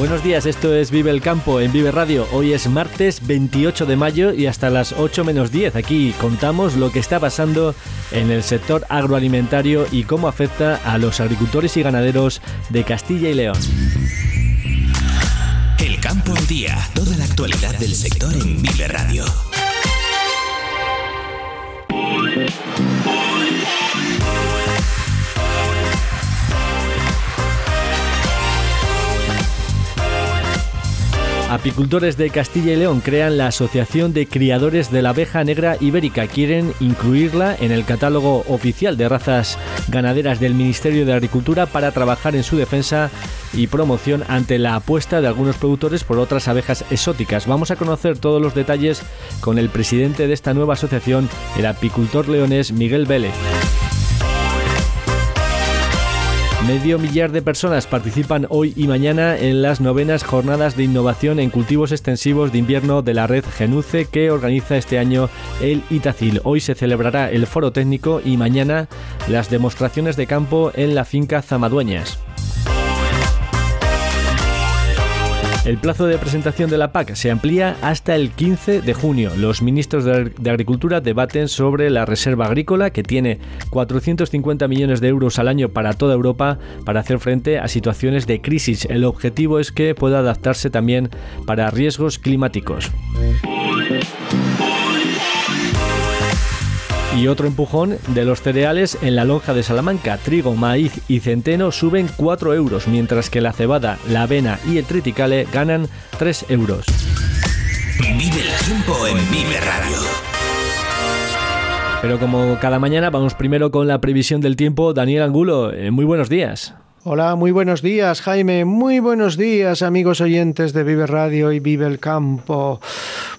Buenos días, esto es Vive el Campo en Vive Radio. Hoy es martes 28 de mayo y hasta las 8 menos 10 aquí contamos lo que está pasando en el sector agroalimentario y cómo afecta a los agricultores y ganaderos de Castilla y León. El Campo al Día, toda la actualidad del sector en Vive Radio. Apicultores de Castilla y León crean la Asociación de Criadores de la Abeja Negra Ibérica. Quieren incluirla en el catálogo oficial de razas ganaderas del Ministerio de Agricultura para trabajar en su defensa y promoción ante la apuesta de algunos productores por otras abejas exóticas. Vamos a conocer todos los detalles con el presidente de esta nueva asociación, el apicultor leonés Miguel Vélez. Medio millar de personas participan hoy y mañana en las novenas jornadas de innovación en cultivos extensivos de invierno de la red Genuce que organiza este año el Itacil. Hoy se celebrará el foro técnico y mañana las demostraciones de campo en la finca Zamadueñas. El plazo de presentación de la PAC se amplía hasta el 15 de junio. Los ministros de Agricultura debaten sobre la reserva agrícola que tiene 450 millones de euros al año para toda Europa para hacer frente a situaciones de crisis. El objetivo es que pueda adaptarse también para riesgos climáticos. Y otro empujón de los cereales en la lonja de Salamanca. Trigo, maíz y centeno suben 4 euros, mientras que la cebada, la avena y el triticale ganan 3 euros. Vive el tiempo en Vive Radio. Pero como cada mañana, vamos primero con la previsión del tiempo. Daniel Angulo, eh, muy buenos días. Hola, muy buenos días Jaime, muy buenos días amigos oyentes de Vive Radio y Vive el Campo.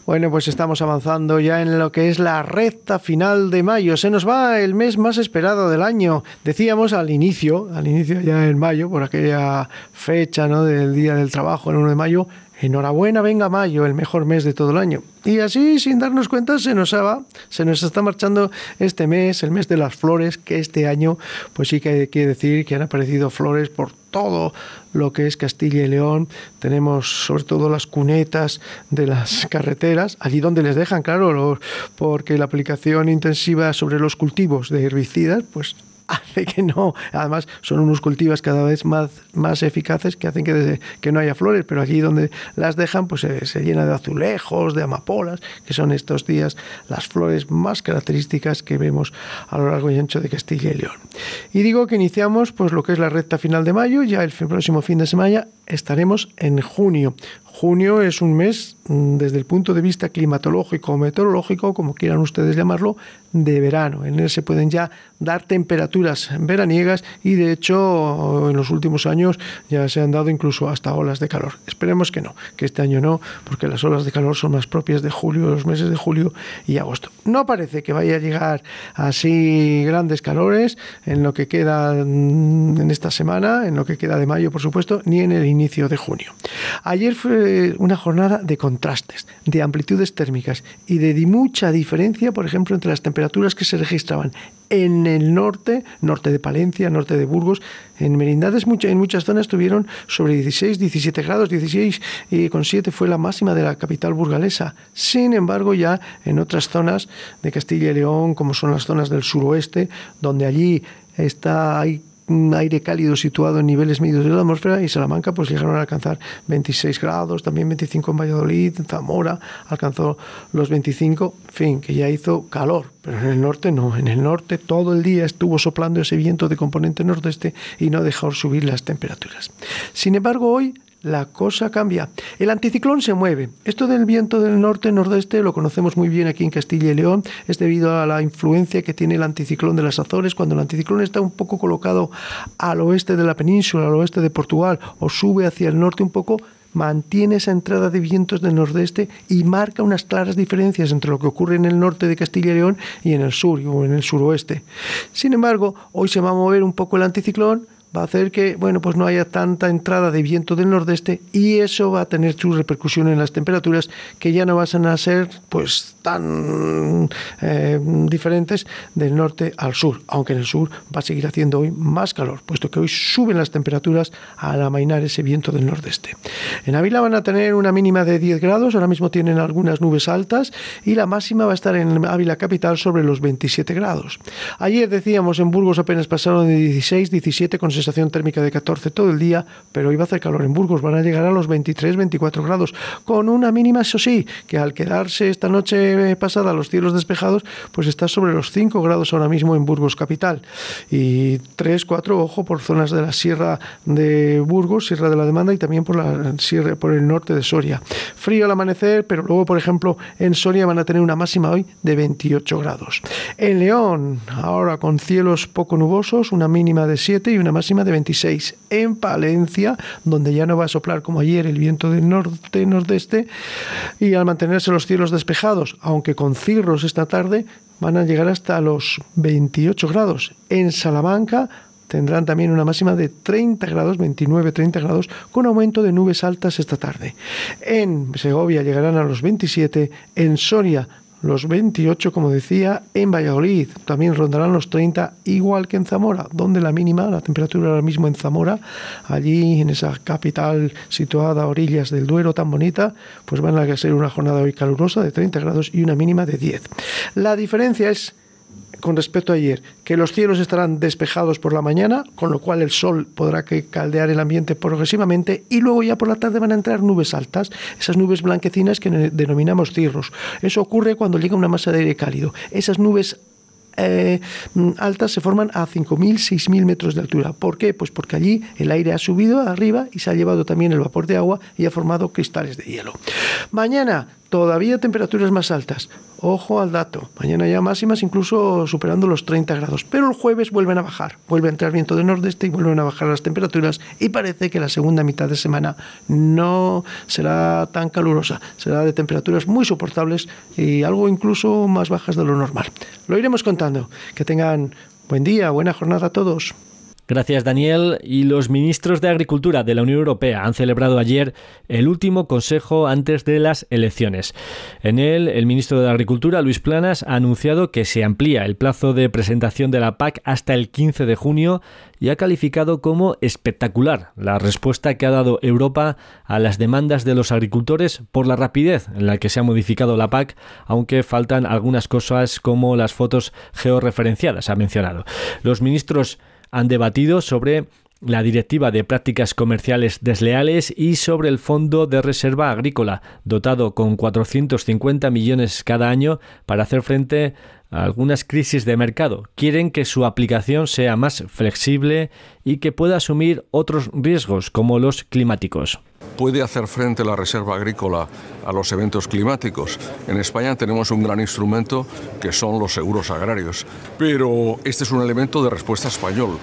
Bueno, pues estamos avanzando ya en lo que es la recta final de mayo. Se nos va el mes más esperado del año. Decíamos al inicio, al inicio ya en mayo, por aquella fecha ¿no? del Día del Trabajo, el 1 de mayo, Enhorabuena, venga mayo, el mejor mes de todo el año. Y así, sin darnos cuenta, se nos va, se nos está marchando este mes, el mes de las flores, que este año, pues sí que hay que decir que han aparecido flores por todo lo que es Castilla y León. Tenemos sobre todo las cunetas de las carreteras, allí donde les dejan, claro, porque la aplicación intensiva sobre los cultivos de herbicidas, pues hace que no. Además, son unos cultivos cada vez más, más eficaces que hacen que, que no haya flores, pero allí donde las dejan, pues eh, se, llena de azulejos, de amapolas, que son estos días las flores más características que vemos a lo largo y ancho de Castilla y León. Y digo que iniciamos pues lo que es la recta final de mayo, ya el próximo fin de semana estaremos en junio. Junio es un mes, mm, desde el punto de vista climatológico o meteorológico, como quieran ustedes llamarlo, de verano. En él se pueden ya dar temperaturas veraniegas y de hecho en los últimos años ya se han dado incluso hasta olas de calor. Esperemos que no, que este año no, porque las olas de calor son más propias de julio, los meses de julio y agosto. No parece que vaya a llegar así grandes calores en lo que queda mm, en esta semana, en lo que queda de mayo, por supuesto, ni en el inicio de junio. Ayer fue una jornada de contrastes, de amplitudes térmicas y de mucha diferencia, por ejemplo, entre las temperaturas que se registraban en el norte, norte de Palencia, norte de Burgos, en Merindades en muchas zonas tuvieron sobre 16, 17 grados, 16 con 7 fue la máxima de la capital burgalesa. Sin embargo, ya en otras zonas de Castilla y León, como son las zonas del suroeste, donde allí está hay un aire cálido situado en niveles medios de la atmósfera y Salamanca pues llegaron a alcanzar 26 grados, también 25 en Valladolid, Zamora alcanzó los 25, en fin, que ya hizo calor, pero en el norte no, en el norte todo el día estuvo soplando ese viento de componente nordeste y no dejó subir las temperaturas. Sin embargo, hoy la cosa cambia. El anticiclón se mueve. Esto del viento del norte-nordeste lo conocemos muy bien aquí en Castilla y León. Es debido a la influencia que tiene el anticiclón de las Azores. Cuando el anticiclón está un poco colocado al oeste de la península, al oeste de Portugal, o sube hacia el norte un poco, mantiene esa entrada de vientos del nordeste y marca unas claras diferencias entre lo que ocurre en el norte de Castilla y León y en el sur o en el suroeste. Sin embargo, hoy se va a mover un poco el anticiclón va a hacer que bueno, pues no haya tanta entrada de viento del nordeste y eso va a tener su repercusión en las temperaturas que ya no van a ser pues tan eh, diferentes del norte al sur, aunque en el sur va a seguir haciendo hoy más calor, puesto que hoy suben las temperaturas al amainar ese viento del nordeste. En Ávila van a tener una mínima de 10 grados, ahora mismo tienen algunas nubes altas y la máxima va a estar en Ávila capital sobre los 27 grados. Ayer decíamos en Burgos apenas pasaron de 16, 17 con sensación térmica de 14 todo el día, pero hoy va a hacer calor en Burgos, van a llegar a los 23, 24 grados, con una mínima, eso sí, que al quedarse esta noche eh, pasada los cielos despejados, pues está sobre los 5 grados ahora mismo en Burgos capital. Y 3, 4, ojo, por zonas de la Sierra de Burgos, Sierra de la Demanda y también por, la Sierra, por el norte de Soria. Frío al amanecer, pero luego, por ejemplo, en Soria van a tener una máxima hoy de 28 grados. En León, ahora con cielos poco nubosos, una mínima de 7 y una máxima de 26 en Palencia, donde ya no va a soplar como ayer el viento del norte-nordeste, y al mantenerse los cielos despejados, aunque con cirros esta tarde, van a llegar hasta los 28 grados. En Salamanca, tendrán también una máxima de 30 grados, 29-30 grados, con aumento de nubes altas esta tarde. En Segovia llegarán a los 27, en Soria los 28, como decía, en Valladolid. También rondarán los 30, igual que en Zamora, donde la mínima, la temperatura ahora mismo en Zamora, allí en esa capital situada a orillas del Duero tan bonita, pues van a ser una jornada hoy calurosa de 30 grados y una mínima de 10. La diferencia es con respecto a ayer, que los cielos estarán despejados por la mañana, con lo cual el sol podrá caldear el ambiente progresivamente y luego ya por la tarde van a entrar nubes altas, esas nubes blanquecinas que denominamos cirros. Eso ocurre cuando llega una masa de aire cálido. Esas nubes eh, mm, altas se forman a 5.000, 6.000 metros de altura. ¿Por qué? Pues porque allí el aire ha subido arriba y se ha llevado también el vapor de agua y ha formado cristales de hielo. Mañana Todavía temperaturas más altas. Ojo al dato. Mañana ya máximas incluso superando los 30 grados. Pero el jueves vuelven a bajar. Vuelve a entrar viento de nordeste y vuelven a bajar las temperaturas. Y parece que la segunda mitad de semana no será tan calurosa. Será de temperaturas muy soportables y algo incluso más bajas de lo normal. Lo iremos contando. Que tengan buen día, buena jornada a todos. Gracias, Daniel. Y los ministros de Agricultura de la Unión Europea han celebrado ayer el último consejo antes de las elecciones. En él, el ministro de Agricultura, Luis Planas, ha anunciado que se amplía el plazo de presentación de la PAC hasta el 15 de junio y ha calificado como espectacular la respuesta que ha dado Europa a las demandas de los agricultores por la rapidez en la que se ha modificado la PAC, aunque faltan algunas cosas como las fotos georreferenciadas, ha mencionado. Los ministros han debatido sobre la Directiva de Prácticas Comerciales Desleales y sobre el Fondo de Reserva Agrícola, dotado con 450 millones cada año para hacer frente a algunas crisis de mercado. Quieren que su aplicación sea más flexible y que pueda asumir otros riesgos como los climáticos puede hacer frente la reserva agrícola a los eventos climáticos. En España tenemos un gran instrumento que son los seguros agrarios, pero este es un elemento de respuesta español.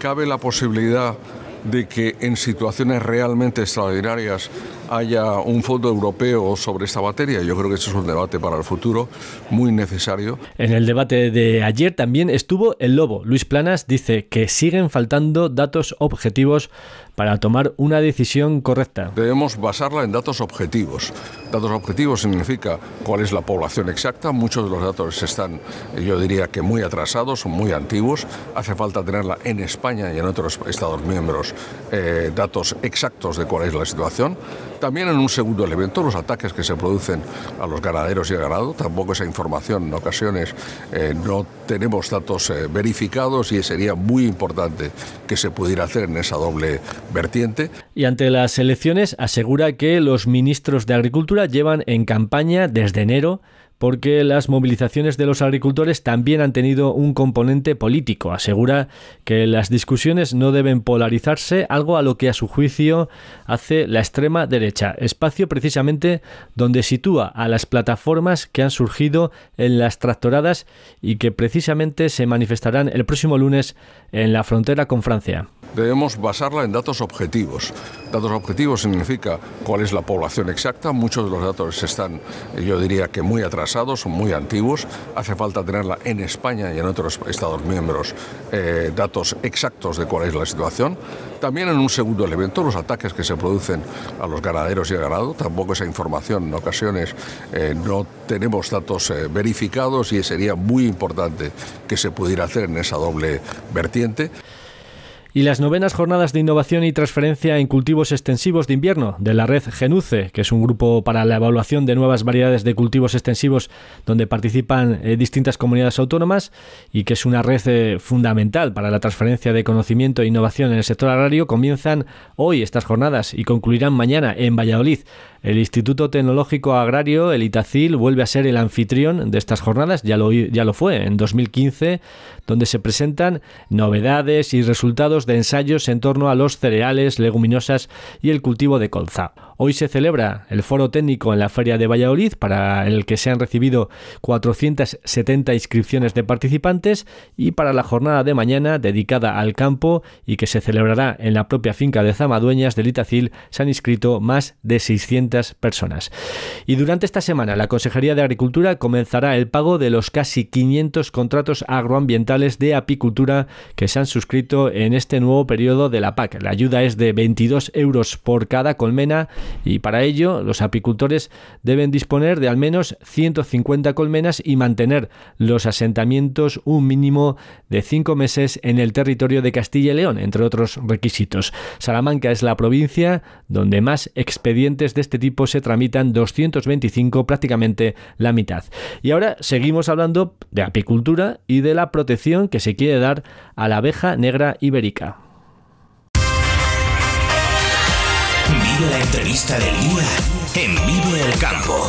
Cabe la posibilidad de que en situaciones realmente extraordinarias haya un fondo europeo sobre esta materia. Yo creo que ese es un debate para el futuro muy necesario. En el debate de ayer también estuvo el lobo. Luis Planas dice que siguen faltando datos objetivos para tomar una decisión correcta. Debemos basarla en datos objetivos. Datos objetivos significa cuál es la población exacta. Muchos de los datos están, yo diría que muy atrasados, son muy antiguos. Hace falta tenerla en España y en otros Estados miembros eh, datos exactos de cuál es la situación. También en un segundo elemento, los ataques que se producen a los ganaderos y al ganado. Tampoco esa información en ocasiones eh, no tenemos datos eh, verificados y sería muy importante que se pudiera hacer en esa doble vertiente. Y ante las elecciones asegura que los ministros de Agricultura llevan en campaña desde enero porque las movilizaciones de los agricultores también han tenido un componente político. Asegura que las discusiones no deben polarizarse, algo a lo que a su juicio hace la extrema derecha, espacio precisamente donde sitúa a las plataformas que han surgido en las tractoradas y que precisamente se manifestarán el próximo lunes en la frontera con Francia debemos basarla en datos objetivos. Datos objetivos significa cuál es la población exacta. Muchos de los datos están, yo diría que muy atrasados, muy antiguos. Hace falta tenerla en España y en otros Estados miembros eh, datos exactos de cuál es la situación. También en un segundo elemento, los ataques que se producen a los ganaderos y al ganado. Tampoco esa información en ocasiones eh, no tenemos datos eh, verificados y sería muy importante que se pudiera hacer en esa doble vertiente y las novenas jornadas de innovación y transferencia en cultivos extensivos de invierno de la red Genuce, que es un grupo para la evaluación de nuevas variedades de cultivos extensivos donde participan eh, distintas comunidades autónomas y que es una red eh, fundamental para la transferencia de conocimiento e innovación en el sector agrario, comienzan hoy estas jornadas y concluirán mañana en Valladolid. El Instituto Tecnológico Agrario, el ITACIL, vuelve a ser el anfitrión de estas jornadas, ya lo, ya lo fue en 2015, donde se presentan novedades y resultados de ensayos en torno a los cereales, leguminosas y el cultivo de colza. Hoy se celebra el foro técnico en la Feria de Valladolid para el que se han recibido 470 inscripciones de participantes y para la jornada de mañana dedicada al campo y que se celebrará en la propia finca de Zamadueñas del Itacil se han inscrito más de 600 personas. Y durante esta semana la Consejería de Agricultura comenzará el pago de los casi 500 contratos agroambientales de apicultura que se han suscrito en este nuevo periodo de la PAC. La ayuda es de 22 euros por cada colmena y para ello, los apicultores deben disponer de al menos 150 colmenas y mantener los asentamientos un mínimo de 5 meses en el territorio de Castilla y León, entre otros requisitos. Salamanca es la provincia donde más expedientes de este tipo se tramitan, 225, prácticamente la mitad. Y ahora seguimos hablando de apicultura y de la protección que se quiere dar a la abeja negra ibérica. la entrevista del día en Vivo el Campo.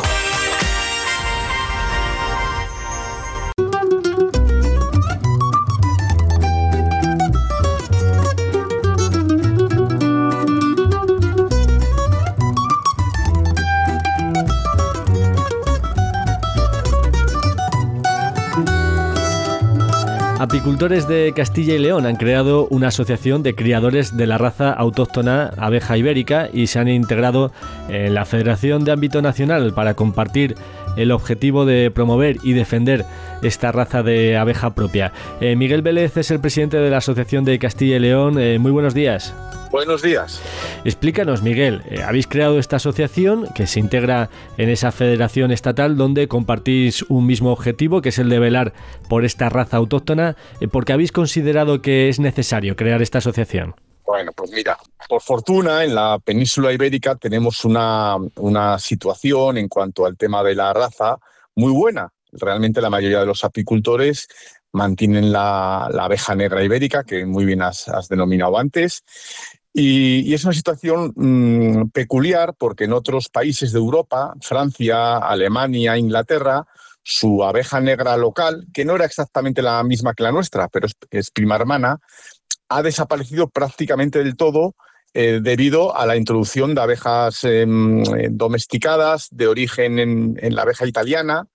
Apicultores de Castilla y León han creado una asociación de criadores de la raza autóctona abeja ibérica y se han integrado en la Federación de Ámbito Nacional para compartir el objetivo de promover y defender esta raza de abeja propia. Eh, Miguel Vélez es el presidente de la Asociación de Castilla y León. Eh, muy buenos días. Buenos días. Explícanos, Miguel, eh, habéis creado esta asociación que se integra en esa federación estatal donde compartís un mismo objetivo, que es el de velar por esta raza autóctona, eh, porque habéis considerado que es necesario crear esta asociación. Bueno, pues mira, por fortuna en la península ibérica tenemos una, una situación en cuanto al tema de la raza muy buena. Realmente la mayoría de los apicultores mantienen la, la, abeja negra ibérica, que muy bien has, denominado antes, y, es una situación mm, peculiar porque en otros países de Europa, Francia, Alemania, Inglaterra, su abeja negra local, que no era exactamente la misma que la nuestra, pero es, prima hermana, ha desaparecido prácticamente del todo eh, debido a la introducción de abejas em, domesticadas de origen en, la abeja italiana,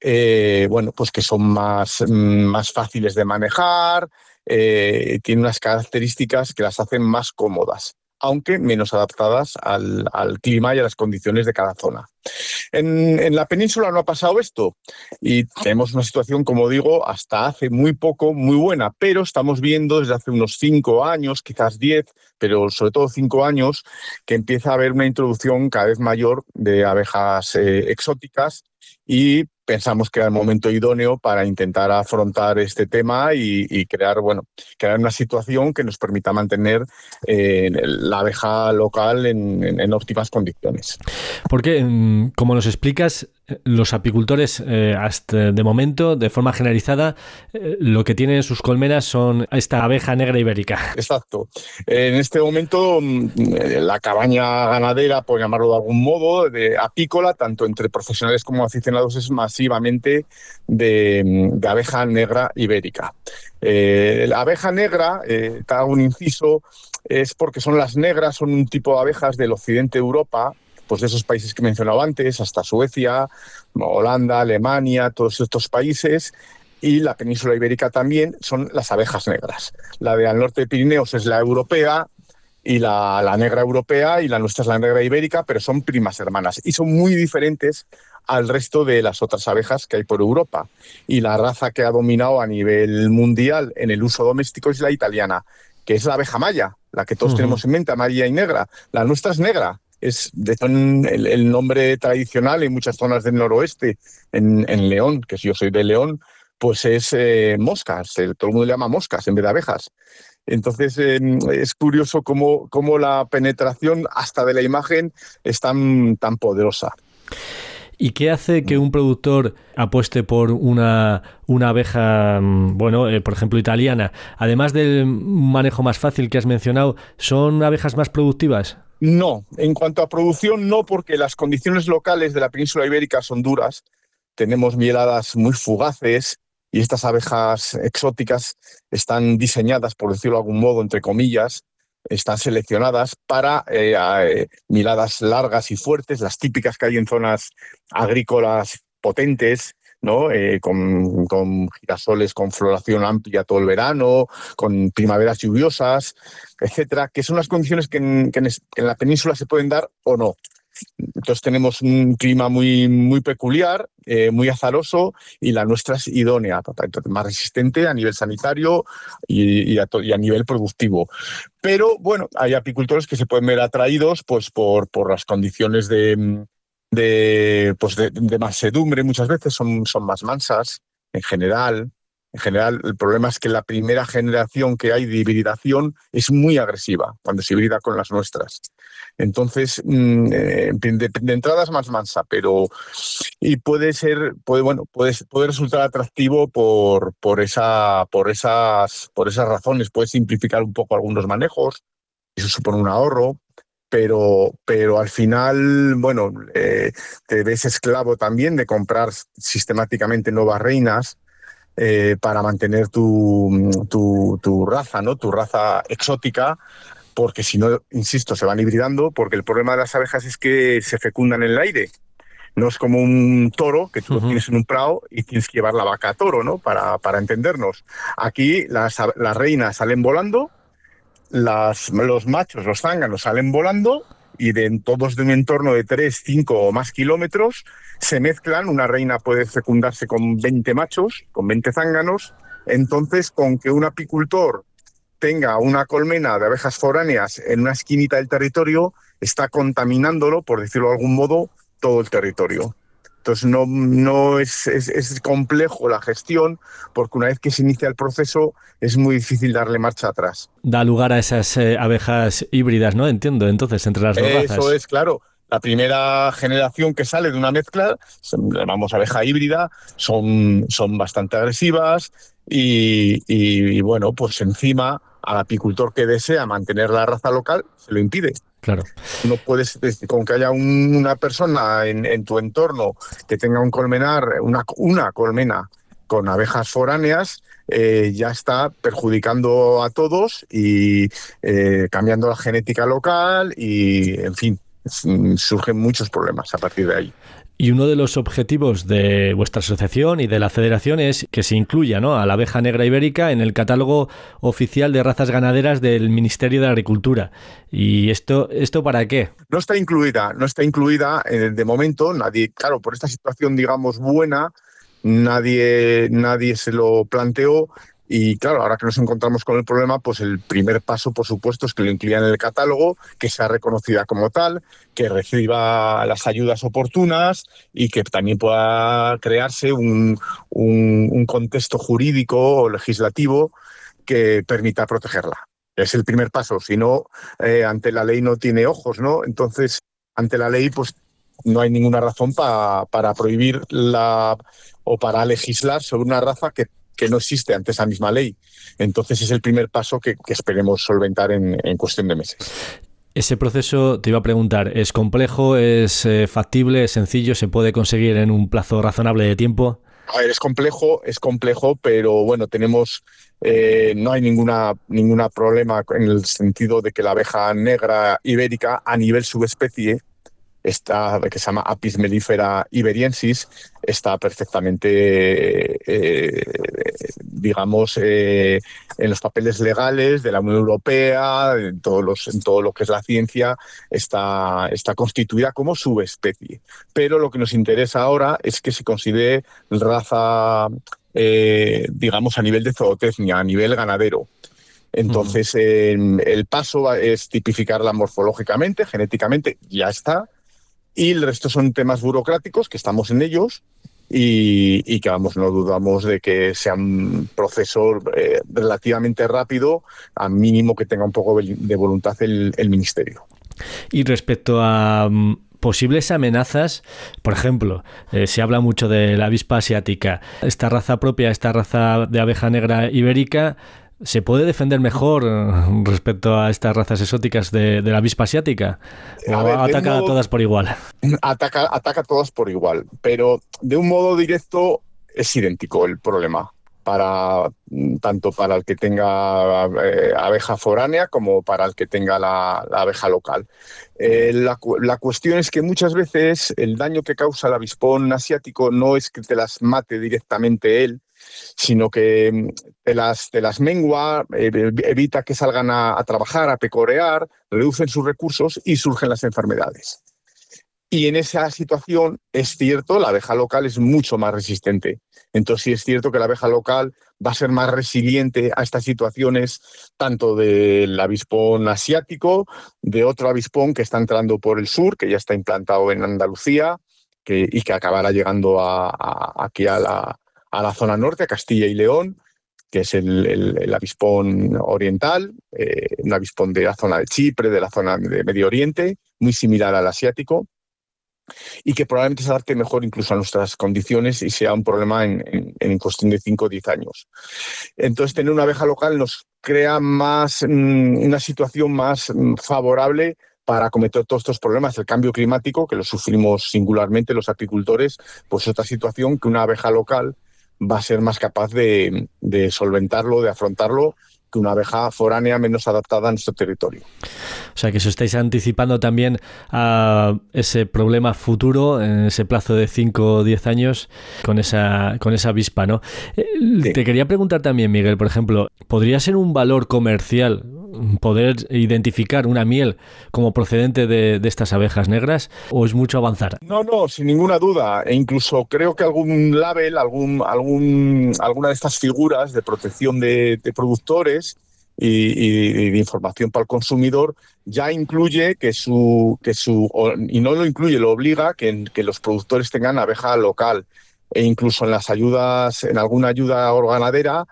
eh, pues que son más mm, fáciles de manejar, eh, tiene unas características que las hacen más cómodas aunque menos adaptadas al, clima y a las condiciones de cada zona. En, la península no ha pasado esto y tenemos una situación, como digo, hasta hace muy poco muy buena, pero estamos viendo desde hace unos cinco años, quizás diez, pero sobre todo cinco años, que empieza a haber una introducción cada vez mayor de abejas eh, exóticas y pensamos que era el momento idóneo para intentar afrontar este tema y, crear, bueno, crear una situación que nos permita mantener eh, la abeja local en, óptimas condiciones. Porque, mm, como nos explicas, los apicultores, eh, hasta de momento, de forma generalizada, eh, lo que tienen en sus colmenas son esta abeja negra ibérica. Exacto. En este momento, mm, eh, la cabaña ganadera, por llamarlo de algún modo, de apícola, tanto entre profesionales como aficionados, es masivamente de, mm, abeja negra ibérica. la abeja negra, te un inciso, es porque son las negras, son un tipo de abejas del occidente de Europa pues de esos países que mencionaba antes, hasta Suecia, Holanda, Alemania, todos estos países, y la península ibérica también son las abejas negras. La del norte de Pirineos es la europea y la, negra europea y la nuestra es la negra ibérica, pero son primas hermanas y son muy diferentes al resto de las otras abejas que hay por Europa. Y la raza que ha dominado a nivel mundial en el uso doméstico es la italiana, que es la abeja maya, la que todos tenemos en mente, amarilla y negra. La nuestra es negra, es, el, nombre tradicional en muchas zonas del noroeste, en, León, que si yo soy de León, pues es eh, moscas, todo el mundo le llama moscas en vez de abejas. Entonces em, es curioso cómo, la penetración hasta de la imagen es tan, tan poderosa. ¿Y qué hace que un productor apueste por una, una abeja, mm, bueno, eh, por ejemplo, italiana? Además del manejo más fácil que has mencionado, ¿son abejas más productivas? No, en cuanto a producción no, porque las condiciones locales de la península ibérica son duras. Tenemos mieladas muy fugaces y estas abejas exóticas están diseñadas, por decirlo de algún modo, entre comillas, están seleccionadas para eh, eh largas y fuertes, las típicas que hay en zonas agrícolas potentes, eh, con, girasoles con floración amplia todo el verano, con primaveras lluviosas, etcétera, que son las condiciones que en, la península se pueden dar o no. Entonces tenemos un clima muy, muy peculiar, eh, muy azaroso y la nuestra es idónea, más resistente a nivel sanitario y, a nivel productivo. Pero bueno, hay apicultores que se pueden ver atraídos pues, por las condiciones de, de, pues de, mansedumbre muchas veces, son, son más mansas en general. En general, el problema es que la primera generación que hay de hibridación es muy agresiva cuando se hibrida con las nuestras. Entonces, mm, eh, de, de entrada es más mansa, pero y puede ser, puede, bueno, puede, resultar atractivo por, por, esa, por, esas, por esas razones. Puede simplificar un poco algunos manejos, eso supone un ahorro, pero, al final, bueno, eh, te ves esclavo también de comprar sistemáticamente nuevas reinas. Eh, para mantener mm, tu, tu, raza, ¿no? Tu raza exótica, porque si no, insisto, se van hibridando, porque el problema de las abejas es que se fecundan en el aire. No es como un toro que tú tienes en un prado y tienes que llevar la vaca a toro, ¿no? Para, para entendernos. Aquí las reinas salen volando, los machos, los zánganos, salen volando y de todos de un entorno de 3, 5 o más kilómetros se mezclan. Una reina puede fecundarse con 20 machos, con 20 zánganos. Entonces, con que un apicultor tenga una colmena de abejas foráneas en una esquinita del territorio, está contaminándolo, por decirlo de algún modo, todo el territorio. Entonces no, no es, complejo la gestión porque una vez que se inicia el proceso es muy difícil darle marcha atrás. Da lugar a esas eh, abejas híbridas, ¿no? Entiendo, entonces, entre las dos Eso razas. es, claro. La primera generación que sale de una mezcla, llamamos abeja híbrida, son, son bastante agresivas y bueno, pues encima al apicultor que desea mantener la raza local se lo impide. Claro. No puedes, este, con que haya una persona en, tu entorno que tenga un colmenar, una, colmena con abejas foráneas, eh, ya está perjudicando a todos y eh, cambiando la genética local y, en fin, mm, surgen muchos problemas a partir de ahí. Y uno de los objetivos de vuestra asociación y de la federación es que se incluya ¿no? a la abeja negra ibérica en el catálogo oficial de razas ganaderas del Ministerio de Agricultura. ¿Y esto, esto para qué? No está incluida, no está incluida eh, de momento. Nadie, claro, por esta situación, digamos, buena, nadie, nadie se lo planteó. Y claro, ahora que nos encontramos con el problema, pues el primer paso, por supuesto, es que lo incluyan en el catálogo, que sea reconocida como tal, que reciba las ayudas oportunas y que también pueda crearse un, un, contexto jurídico o legislativo que permita protegerla. Es el primer paso, si no, eh, ante la ley no tiene ojos, ¿no? Entonces, ante la ley, pues no hay ninguna razón para prohibir la, o para legislar sobre una raza que que no existe ante esa misma ley. Entonces es el primer paso que, esperemos solventar en, cuestión de meses. Ese proceso, te iba a preguntar, ¿es complejo, es eh, factible, es sencillo, se puede conseguir en un plazo razonable de tiempo? A ver, es complejo, es complejo, pero bueno, tenemos, eh, no hay ninguna ningún problema en el sentido de que la abeja negra ibérica a nivel subespecie esta que se llama Apis mellifera iberiensis, está perfectamente, eh, eh, digamos, eh, en los papeles legales de la Unión Europea, en, todos los, en todo lo que es la ciencia, está, está constituida como subespecie. Pero lo que nos interesa ahora es que se considere raza, digamos, a nivel de zootecnia, a nivel ganadero. Entonces, el paso es tipificarla morfológicamente, genéticamente, ya está y el resto son temas burocráticos que estamos en ellos y, que vamos, no dudamos de que sea un proceso eh, relativamente rápido, a mínimo que tenga un poco de voluntad el, ministerio. Y respecto a mm, posibles amenazas, por ejemplo, eh, se habla mucho de la avispa asiática, esta raza propia, esta raza de abeja negra ibérica, ¿Se puede defender mejor eh, respecto a estas razas exóticas de, la avispa asiática? ¿O ataca a todas por igual? Ataca, ataca a todas por igual, pero de un modo directo es idéntico el problema. Para, mm, tanto para el que tenga eh, abeja foránea como para el que tenga la, abeja local. Eh, la, la, cuestión es que muchas veces el daño que causa el avispón asiático no es que te las mate directamente él, sino que mm, te las, te mengua, eh, evita que salgan a, trabajar, a pecorear, reducen sus recursos y surgen las enfermedades. Y en esa situación, es cierto, la abeja local es mucho más resistente. Entonces sí es cierto que la abeja local va a ser más resiliente a estas situaciones, tanto del avispón asiático, de otro avispón que está entrando por el sur, que ya está implantado en Andalucía y que acabará llegando aquí a la, a la zona norte, a Castilla y León, que es el, el, avispón oriental, eh, un avispón de la zona de Chipre, de la zona de Medio Oriente, muy similar al asiático, y que probablemente se adapte mejor incluso a nuestras condiciones y sea un problema en, en, cuestión de 5 o 10 años. Entonces, tener una abeja local nos crea más, mm, una situación más mm, favorable para acometer todos estos problemas. El cambio climático, que lo sufrimos singularmente los apicultores, pues otra situación que una abeja local va a ser más capaz de, solventarlo, de afrontarlo que una abeja foránea menos adaptada a nuestro territorio. O sea que eso estáis anticipando también a ese problema futuro en ese plazo de 5 o 10 años con esa, con esa avispa, ¿no? Eh, te quería preguntar también, Miguel, por ejemplo, ¿podría ser un valor comercial poder identificar una miel como procedente de, estas abejas negras o es mucho avanzar? No, no, sin ninguna duda. E incluso creo que algún label, algún, algún, alguna de estas figuras de protección de, productores y, de información para el consumidor ya incluye que su, que su y no lo incluye, lo obliga que, que los productores tengan abeja local. E incluso en las ayudas, en alguna ayuda organadera,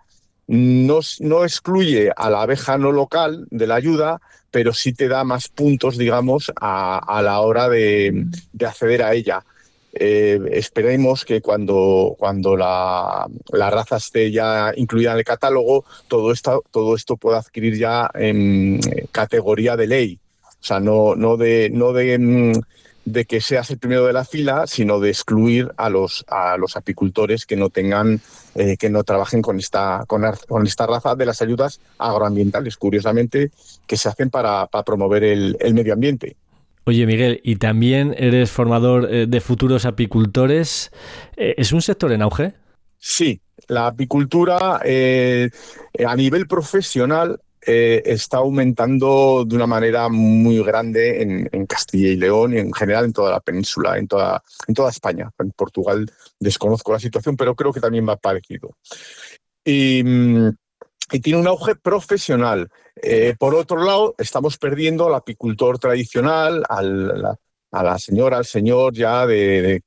no, no excluye a la abeja no local de la ayuda, pero sí te da más puntos, digamos, a, a la hora de, de, acceder a ella. Eh, esperemos que cuando, cuando la, la, raza esté ya incluida en el catálogo, todo esto, todo esto pueda adquirir ya en categoría de ley. O sea, no, no de, no de mm, de que seas el primero de la fila, sino de excluir a los, a los apicultores que no tengan, eh, que no trabajen con esta, con, esta raza de las ayudas agroambientales, curiosamente, que se hacen para, promover el, el, medio ambiente. Oye Miguel, y también eres formador eh, de futuros apicultores. Eh, ¿Es un sector en auge? Sí, la apicultura a nivel profesional eh, está aumentando de una manera muy grande en, Castilla y León y en general en toda la península, en toda, en toda España. En Portugal desconozco la situación, pero creo que también va parecido. Y, mm, y tiene un auge profesional. Eh, por otro lado, estamos perdiendo al apicultor tradicional, a la señora, al señor ya de,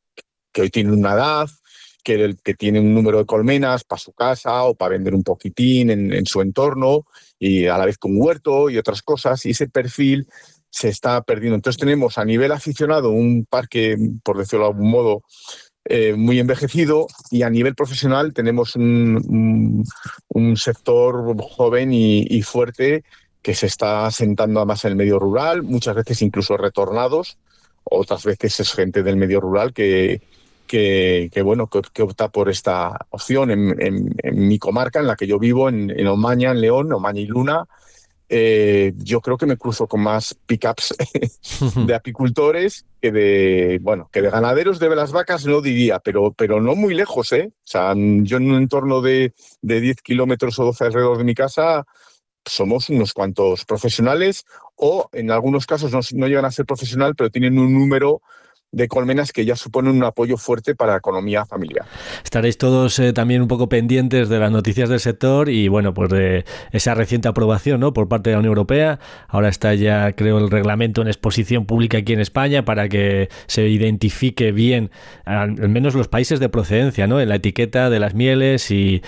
que hoy tiene una edad, que, tiene un número de colmenas para su casa o para vender un poquitín en, su entorno y a la vez con huerto y otras cosas. Y ese perfil se está perdiendo. Entonces tenemos a nivel aficionado un parque, por decirlo de algún modo, eh, muy envejecido y a nivel profesional tenemos un, sector joven y, y, fuerte que se está asentando además en el medio rural, muchas veces incluso retornados, otras veces es gente del medio rural que, que, bueno, que, opta por esta opción en, mi comarca, en la que yo vivo, en, Omaña, en León, Omaña y Luna. Eh, yo creo que me cruzo con más pickups de apicultores que de, bueno, que de ganaderos de las vacas, no diría, pero, pero no muy lejos, ¿eh? O sea, yo en un entorno de, de 10 kilómetros o 12 alrededor de mi casa, somos unos cuantos profesionales o en algunos casos no, no llegan a ser profesional, pero tienen un número de colmenas que ya suponen un apoyo fuerte para la economía familiar. Estaréis todos eh, también un poco pendientes de las noticias del sector y bueno, pues de esa reciente aprobación ¿no? por parte de la Unión Europea. Ahora está ya, creo, el reglamento en exposición pública aquí en España para que se identifique bien al menos los países de procedencia ¿no? en la etiqueta de las mieles y,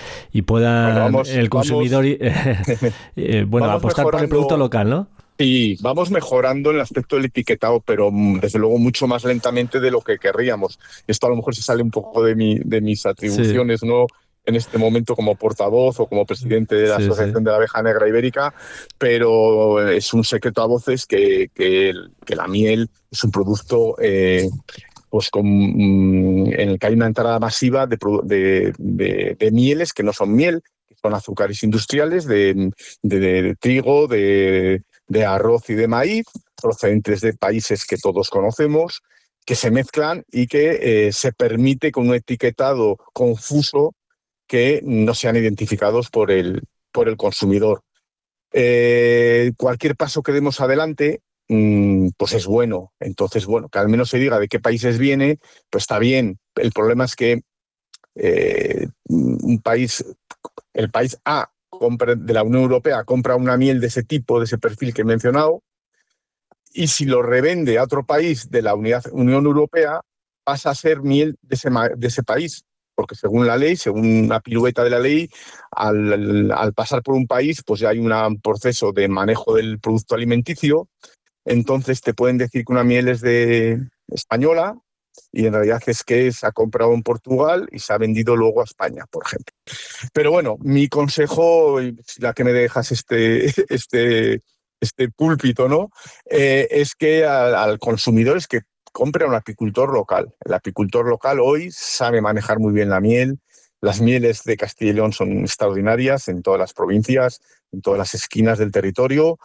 pueda el consumidor eh, bueno, apostar por el producto local, ¿no? Sí, vamos mejorando en el aspecto del etiquetado, pero mm, desde luego mucho más lentamente de lo que querríamos. Esto a lo mejor se sale un poco de, mi, de mis atribuciones, ¿no? en este momento como portavoz o como presidente de la Asociación de la Abeja Negra Ibérica, pero eh, es un secreto a voces que, que, la miel es un producto eh, pues con, mm, en el que hay una entrada masiva de, de, de, mieles que no son miel, que son azúcares industriales de trigo, de, de arroz y de maíz, procedentes de países que todos conocemos, que se mezclan y que eh, se permite con un etiquetado confuso que no sean identificados por el, por el consumidor. Eh, cualquier paso que demos adelante, mm, pues es bueno. Entonces, bueno, que al menos se diga de qué países viene, pues está bien. El problema es que eh, un país, el país A de la Unión Europea compra una miel de ese tipo, de ese perfil que he mencionado, y si lo revende a otro país de la Unión Europea, pasa a ser miel de ese, de ese país, porque según la ley, según una pirueta de la ley, al, al, pasar por un país, pues ya hay un proceso de manejo del producto alimenticio. Entonces te pueden decir que una miel es de española, y en realidad es que se ha comprado en Portugal y se ha vendido luego a España, por ejemplo. Pero bueno, mi consejo, la que me dejas este, este, este púlpito, ¿no? Eh, es que al, al consumidor es que compre a un apicultor local. El apicultor local hoy sabe manejar muy bien la miel, las mieles de Castilla y León son extraordinarias en todas las provincias, en todas las esquinas del territorio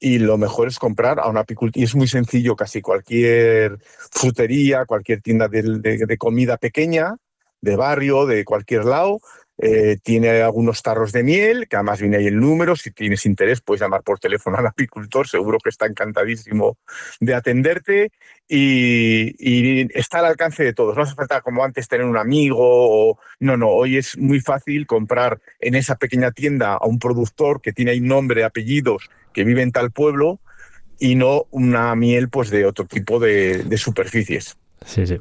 y lo mejor es comprar a un apicultor. Y es muy sencillo, casi cualquier frutería, cualquier tienda de, de comida pequeña, de barrio, de cualquier lado, eh, tiene algunos tarros de miel, que además viene ahí el número, si tienes interés puedes llamar por teléfono al apicultor, seguro que está encantadísimo de atenderte y, está al alcance de todos. No hace falta como antes tener un amigo o... No, no, hoy es muy fácil comprar en esa pequeña tienda a un productor que tiene ahí nombre, apellidos, que vive en tal pueblo y no una miel pues de otro tipo de, de superficies. Sí, sí.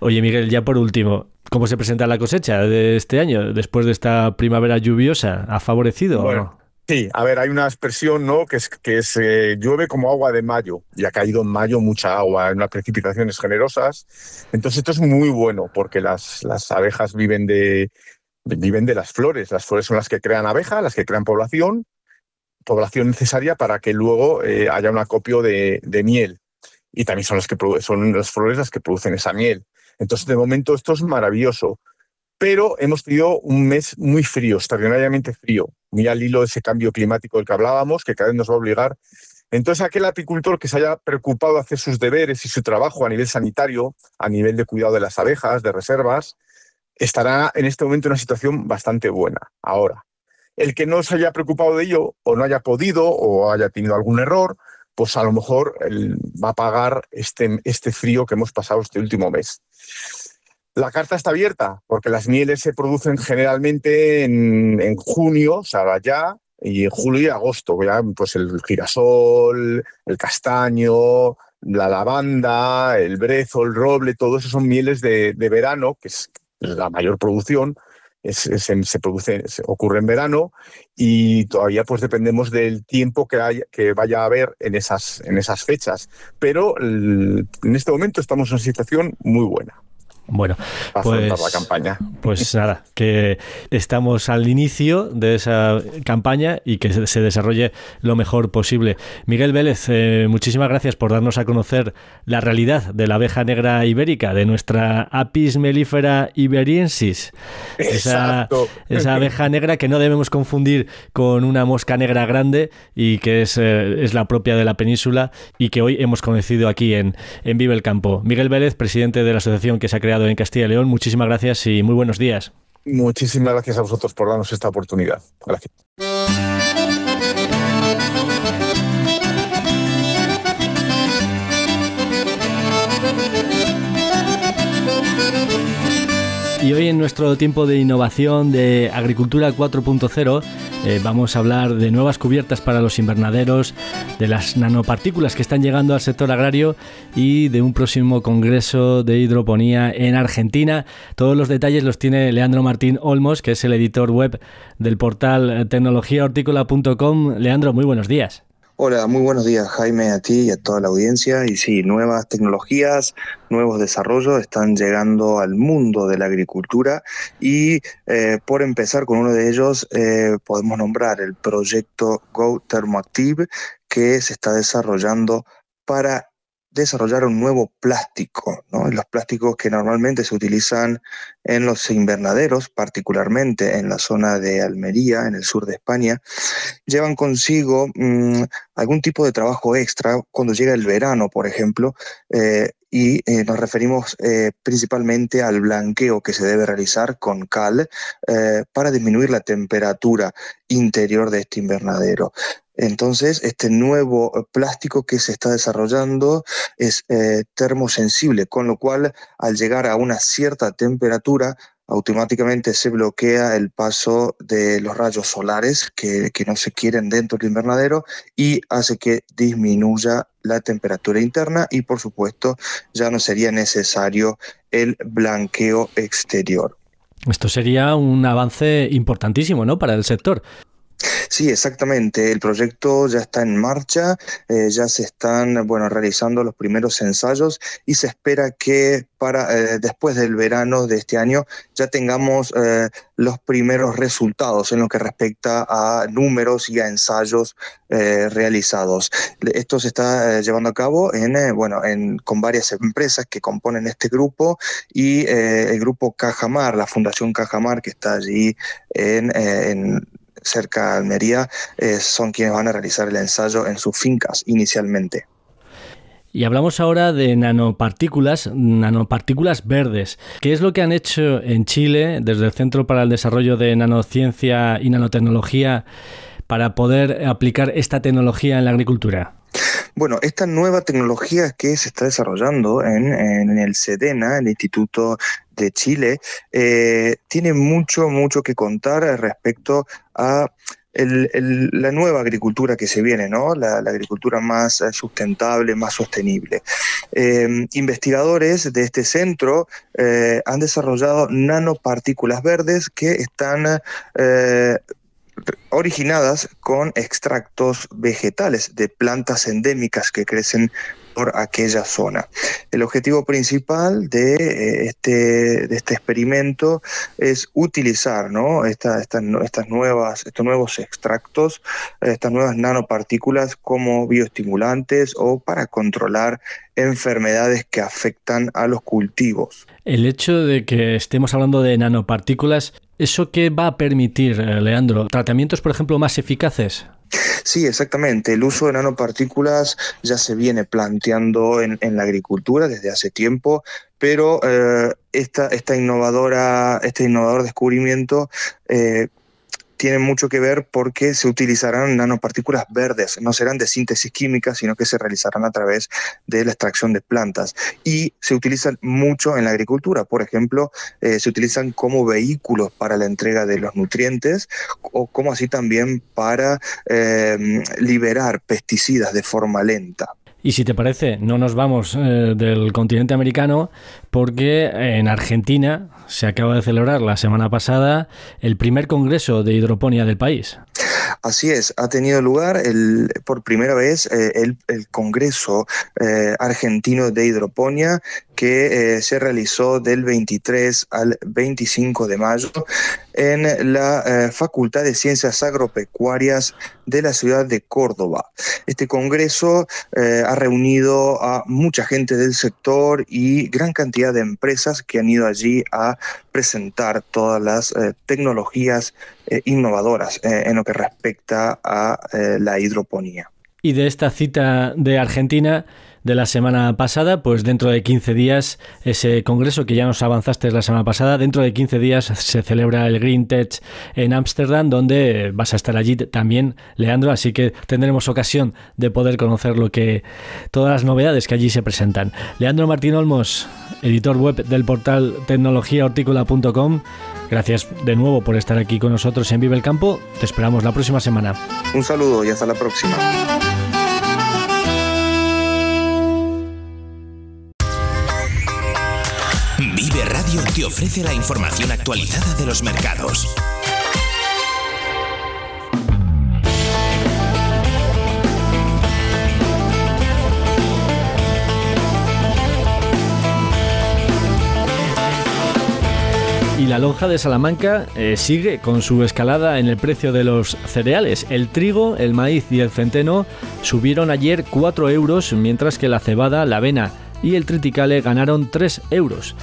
Oye, Miguel, ya por último, cómo se presenta la cosecha de este año, después de esta primavera lluviosa. ¿Ha favorecido Sí, a ver, hay una expresión, ¿no? Que es que se eh, llueve como agua de mayo y ha caído en mayo mucha agua, en unas precipitaciones generosas. Entonces esto es muy bueno porque las, las abejas viven de, viven de las flores. Las flores son las que crean abeja, las que crean población, población necesaria para que luego eh, haya un acopio de, miel. Y también son las que son las flores las que producen esa miel. Entonces, de momento esto es maravilloso. Pero hemos tenido un mes muy frío, extraordinariamente frío, muy al hilo de ese cambio climático del que hablábamos, que cada vez nos va a obligar. Entonces, aquel apicultor que se haya preocupado de hacer sus deberes y su trabajo a nivel sanitario, a nivel de cuidado de las abejas, de reservas, estará en este momento en una situación bastante buena. Ahora, el que no se haya preocupado de ello o no haya podido o haya tenido algún error, pues a lo mejor va a pagar este, este frío que hemos pasado este último mes. La carta está abierta porque las mieles se producen generalmente en, junio, o sea, ya, y en julio y agosto, pues el girasol, el castaño, la lavanda, el brezo, el roble, todo eso son mieles de verano, que es la mayor producción, se produce, ocurre en verano y todavía pues dependemos del tiempo que, que vaya a haber en esas, en esas fechas. Pero en este momento estamos en una situación muy buena. Bueno, pues, pues nada, que estamos al inicio de esa campaña y que se desarrolle lo mejor posible. Miguel Vélez, eh, muchísimas gracias por darnos a conocer la realidad de la abeja negra ibérica, de nuestra Apis mellifera iberiensis. Esa, esa, abeja negra que no debemos confundir con una mosca negra grande y que eh, es, la propia de la península y que hoy hemos conocido aquí en, en Vive el Campo. Miguel Vélez, presidente de la asociación que se ha creado en Castilla y León. Muchísimas gracias y muy buenos días. Muchísimas gracias a vosotros por darnos esta oportunidad. Gracias. Y hoy en nuestro tiempo de innovación de Agricultura 4.0 eh, vamos a hablar de nuevas cubiertas para los invernaderos, de las nanopartículas que están llegando al sector agrario y de un próximo congreso de hidroponía en Argentina. Todos los detalles los tiene Leandro Martín Olmos, que es el editor web del portal tecnologiahortícola.com. Leandro, muy buenos días. Hola, muy buenos días Jaime, a ti y a toda la audiencia. Y sí, nuevas tecnologías, nuevos desarrollos están llegando al mundo de la agricultura y eh, por empezar con uno de ellos eh, podemos nombrar el proyecto Go Thermoactive que se está desarrollando para desarrollar un nuevo plástico, ¿no? los plásticos que normalmente se utilizan en los invernaderos, particularmente en la zona de Almería, en el sur de España, llevan consigo mm, algún tipo de trabajo extra cuando llega el verano, por ejemplo, eh, y eh, nos referimos eh, principalmente al blanqueo que se debe realizar con cal para disminuir la temperatura interior de este invernadero. Entonces, este nuevo eh, plástico que se está desarrollando es eh, termosensible, con lo cual al llegar a una cierta temperatura, automáticamente se bloquea el paso de los rayos solares que, que, no se quieren dentro del invernadero y hace que disminuya la temperatura interna y por supuesto ya no sería necesario el blanqueo exterior. Esto sería un avance importantísimo ¿no? para el sector. Sí, exactamente. El proyecto ya está en marcha, eh, ya se están bueno, realizando los primeros ensayos y se espera que para eh, después del verano de este año ya tengamos eh, los primeros resultados en lo que respecta a números y a ensayos realizados. Esto se está llevando a cabo en, bueno, con varias empresas que componen este grupo y el grupo Cajamar, la Fundación Cajamar que está allí en cerca de Almería, eh, son quienes van a realizar el ensayo en sus fincas inicialmente. Y hablamos ahora de nanopartículas, nanopartículas verdes. ¿Qué es lo que han hecho en Chile desde el Centro para el Desarrollo de Nanociencia y Nanotecnología para poder aplicar esta tecnología en la agricultura? Bueno, esta nueva tecnología que se está desarrollando en, el SEDENA, el Instituto de Chile, eh, tiene mucho, mucho que contar respecto a la nueva agricultura que se viene, ¿no? La, agricultura más eh, sustentable, más sostenible. Eh, investigadores de este centro han desarrollado nanopartículas verdes que están originadas con extractos vegetales de plantas endémicas que crecen por aquella zona. El objetivo principal de eh, este, de este experimento es utilizar estas nuevas, estos nuevos extractos, estas nuevas nanopartículas como bioestimulantes o para controlar enfermedades que afectan a los cultivos. El hecho de que estemos hablando de nanopartículas ¿Eso qué va a permitir, eh, Leandro? ¿Tratamientos, por ejemplo, más eficaces? Sí, exactamente. El uso de nanopartículas ya se viene planteando en, en la agricultura desde hace tiempo, pero eh, esta, esta, innovadora, este innovador descubrimiento eh, tienen mucho que ver porque se utilizarán nanopartículas verdes, no serán de síntesis química, sino que se realizarán a través de la extracción de plantas y se utilizan mucho en la agricultura. Por ejemplo, eh, se utilizan como vehículos para la entrega de los nutrientes o como así también para eh, liberar pesticidas de forma lenta. Y si te parece, no nos vamos eh, del continente americano porque en Argentina se acaba de celebrar la semana pasada el primer congreso de hidroponía del país. Así es, ha tenido lugar el, por primera vez eh, el, Congreso eh, Argentino de Hidroponía que eh, se realizó del 23 al 25 de mayo en la Facultad de Ciencias Agropecuarias de la ciudad de Córdoba. Este Congreso ha reunido a mucha gente del sector y gran cantidad de empresas que han ido allí a presentar todas las eh, tecnologías eh, innovadoras eh, en lo que respecta a la hidroponía. Y de esta cita de Argentina, de la semana pasada, pues dentro de 15 días ese congreso que ya nos avanzaste la semana pasada, dentro de 15 días se celebra el Green Tech en Ámsterdam, donde vas a estar allí también, Leandro, así que tendremos ocasión de poder conocer lo que todas las novedades que allí se presentan. Leandro Martín Olmos, editor web del portal tecnologiahortícola.com. Gracias de nuevo por estar aquí con nosotros en Vive el Campo. Te esperamos la próxima semana. Un saludo y hasta la próxima. te ofrece la información actualizada de los mercados. Y la lonja de Salamanca eh, sigue con su escalada en el precio de los cereales. El trigo, el maíz y el centeno subieron ayer 4 euros, mientras que la cebada, la avena y el triticale ganaron 3 euros.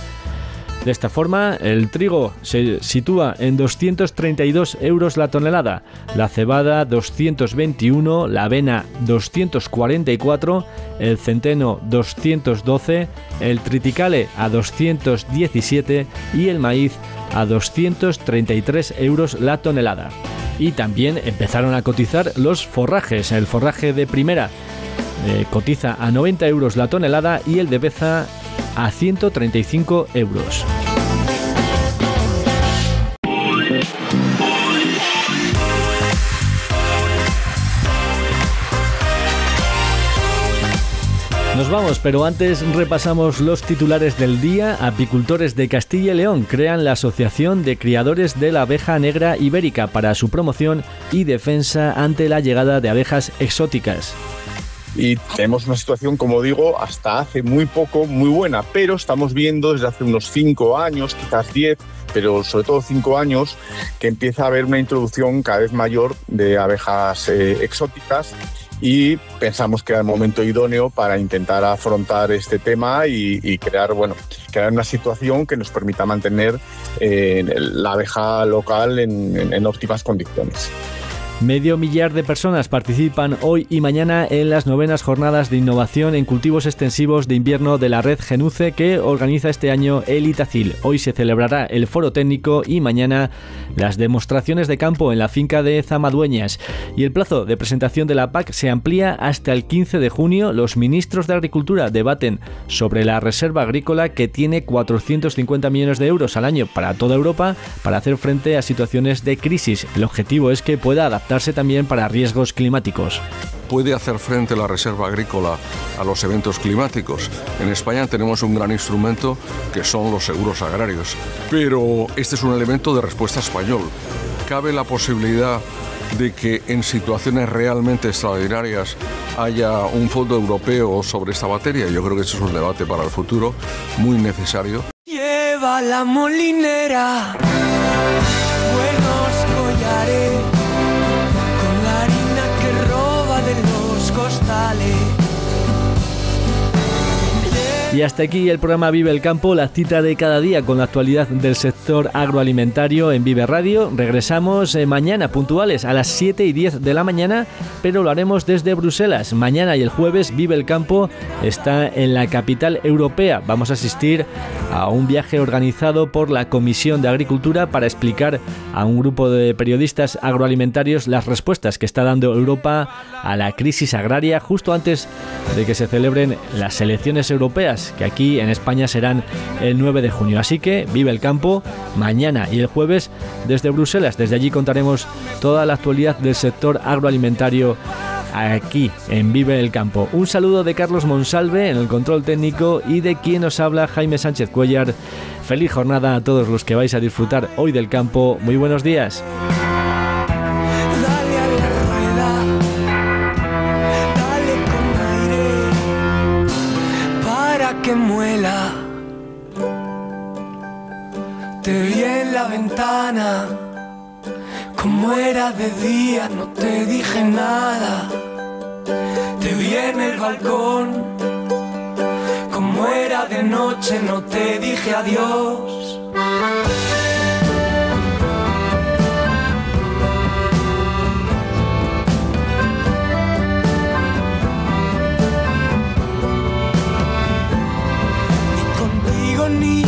De esta forma, el trigo se sitúa en 232 euros la tonelada, la cebada 221, la avena 244, el centeno 212, el triticale a 217 y el maíz a 233 euros la tonelada. Y también empezaron a cotizar los forrajes, el forraje de primera eh, cotiza a 90 euros la tonelada y el de beza a 135 euros. Nos vamos, pero antes repasamos los titulares del día. Apicultores de Castilla y León crean la Asociación de Criadores de la Abeja Negra Ibérica para su promoción y defensa ante la llegada de abejas exóticas y tenemos una situación, como digo, hasta hace muy poco muy buena, pero estamos viendo desde hace unos 5 años, quizás 10, pero sobre todo 5 años, que empieza a haber una introducción cada vez mayor de abejas eh, exóticas y pensamos que era el momento idóneo para intentar afrontar este tema y, crear, bueno, crear una situación que nos permita mantener eh, la abeja local en óptimas condiciones. Medio millar de personas participan hoy y mañana en las novenas jornadas de innovación en cultivos extensivos de invierno de la red Genuce que organiza este año el Itacil. Hoy se celebrará el foro técnico y mañana las demostraciones de campo en la finca de Zamadueñas. Y el plazo de presentación de la PAC se amplía hasta el 15 de junio. Los ministros de Agricultura debaten sobre la reserva agrícola que tiene 450 millones de euros al año para toda Europa para hacer frente a situaciones de crisis. El objetivo es que pueda adaptar también para riesgos climáticos. Puede hacer frente la reserva agrícola a los eventos climáticos. En España tenemos un gran instrumento que son los seguros agrarios, pero este es un elemento de respuesta español. Cabe la posibilidad de que en situaciones realmente extraordinarias haya un fondo europeo sobre esta materia. Yo creo que ese es un debate para el futuro muy necesario. Lleva la molinera. Y hasta aquí el programa Vive el Campo, la cita de cada día con la actualidad del sector agroalimentario en Vive Radio. Regresamos eh, mañana puntuales a las 7 y 10 de la mañana, pero lo haremos desde Bruselas. Mañana y el jueves Vive el Campo está en la capital europea. Vamos a asistir a un viaje organizado por la Comisión de Agricultura para explicar a un grupo de periodistas agroalimentarios las respuestas que está dando Europa a la crisis agraria justo antes de que se celebren las elecciones europeas que aquí en España serán el 9 de junio. Así que vive el campo mañana y el jueves desde Bruselas. Desde allí contaremos toda la actualidad del sector agroalimentario aquí en Vive el Campo. Un saludo de Carlos Monsalve en el control técnico y de quien nos habla Jaime Sánchez Cuellar. Feliz jornada a todos los que vais a disfrutar hoy del campo. Muy buenos días. Como era de día, no te dije nada. Te vi en el balcón. Como era de noche, no te dije adiós. Ni contigo ni